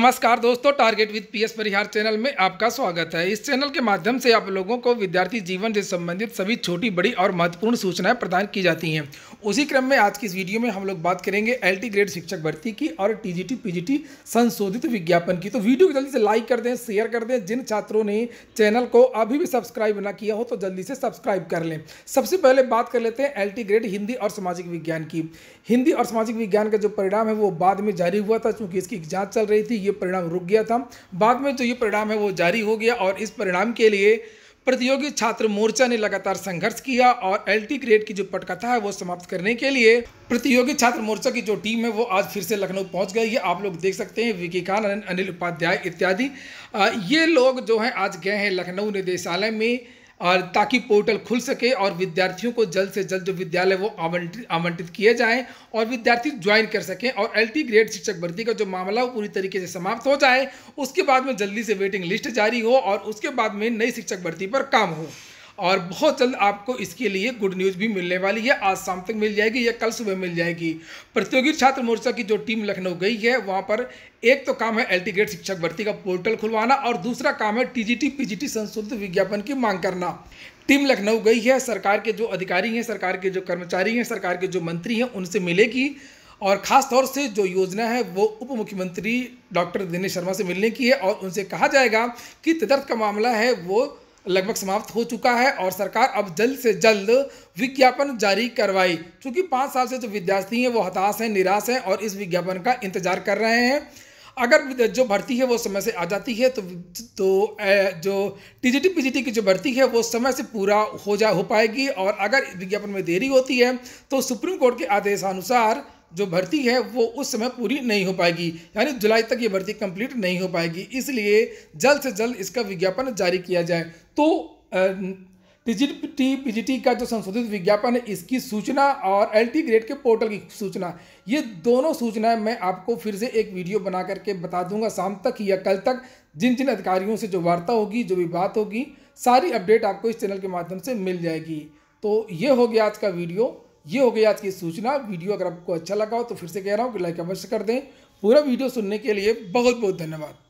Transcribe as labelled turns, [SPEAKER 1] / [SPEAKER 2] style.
[SPEAKER 1] नमस्कार दोस्तों target with PS Parihar channel में आपका स्वागत है इस चैनल के माध्यम से आप लोगों को विद्यार्थी जीवन से संबंधित सभी छोटी बड़ी और महत्वपूर्ण सूचनाएं प्रदान की जाती हैं उसी क्रम में आज की इस वीडियो में हम लोग बात करेंगे एलटी ग्रेड शिक्षक भर्ती की और टीजीटी पीजीटी संशोधित विज्ञापन की तो वीडियो को जल्दी से लाइक कर दें शेयर कर दें जिन छात्रों ने चैनल को अभी भी सब्सक्राइब ना किया हो तो जल्दी से सब्सक्राइब कर लें सबसे पहले बात कर लेते हैं एल ग्रेड हिंदी और सामाजिक विज्ञान की हिंदी और सामाजिक विज्ञान का जो परिणाम है वो बाद में जारी हुआ था चूँकि इसकी जाँच चल रही थी ये परिणाम रुक गया था बाद में जो तो ये परिणाम है वो जारी हो गया और इस परिणाम के लिए प्रतियोगी छात्र मोर्चा ने लगातार संघर्ष किया और एल टी ग्रेड की जो पटकथा है वो समाप्त करने के लिए प्रतियोगी छात्र मोर्चा की जो टीम है वो आज फिर से लखनऊ पहुंच गई है आप लोग देख सकते हैं विकी खान अनिल उपाध्याय इत्यादि ये लोग जो हैं आज गए हैं लखनऊ निदेशालय में और ताकि पोर्टल खुल सके और विद्यार्थियों को जल्द से जल्द जो विद्यालय वो आवंटित आवंटित किए जाएँ और विद्यार्थी ज्वाइन कर सकें और एल ग्रेड शिक्षक भर्ती का जो मामला वो पूरी तरीके से समाप्त हो जाए उसके बाद में जल्दी से वेटिंग लिस्ट जारी हो और उसके बाद में नई शिक्षक भर्ती पर काम हो और बहुत जल्द आपको इसके लिए गुड न्यूज़ भी मिलने वाली है आज शाम तक मिल जाएगी या कल सुबह मिल जाएगी प्रतियोगी छात्र मोर्चा की जो टीम लखनऊ गई है वहाँ पर एक तो काम है एल ग्रेड शिक्षक भर्ती का पोर्टल खुलवाना और दूसरा काम है टीजीटी पीजीटी संशोधित विज्ञापन की मांग करना टीम लखनऊ गई है सरकार के जो अधिकारी हैं सरकार के जो कर्मचारी हैं सरकार के जो मंत्री हैं उनसे मिलेगी और ख़ास तौर से जो योजना है वो उप मुख्यमंत्री डॉक्टर दिनेश शर्मा से मिलने की है और उनसे कहा जाएगा कि तदर्थ का मामला है वो लगभग समाप्त हो चुका है और सरकार अब जल्द से जल्द विज्ञापन जारी करवाई क्योंकि पाँच साल से जो विद्यार्थी हैं वो हताश हैं निराश हैं और इस विज्ञापन का इंतजार कर रहे हैं अगर जो भर्ती है वो समय से आ जाती है तो तो जो टीजीटी पीजीटी की जो भर्ती है वो समय से पूरा हो जा हो पाएगी और अगर विज्ञापन में देरी होती है तो सुप्रीम कोर्ट के आदेशानुसार जो भर्ती है वो उस समय पूरी नहीं हो पाएगी यानी जुलाई तक ये भर्ती कंप्लीट नहीं हो पाएगी इसलिए जल्द से जल्द इसका विज्ञापन जारी किया जाए तो टीजीटी पीजीटी का जो संशोधित विज्ञापन है इसकी सूचना और एलटी ग्रेड के पोर्टल की सूचना ये दोनों सूचनाएं मैं आपको फिर से एक वीडियो बना करके बता दूंगा शाम तक या कल तक जिन जिन अधिकारियों से जो वार्ता होगी जो भी बात होगी सारी अपडेट आपको इस चैनल के माध्यम से मिल जाएगी तो ये हो गया आज का वीडियो ये हो गई आज की सूचना वीडियो अगर आपको अच्छा लगा हो तो फिर से कह रहा हूँ कि लाइक अवश्य कर दें पूरा वीडियो सुनने के लिए बहुत बहुत धन्यवाद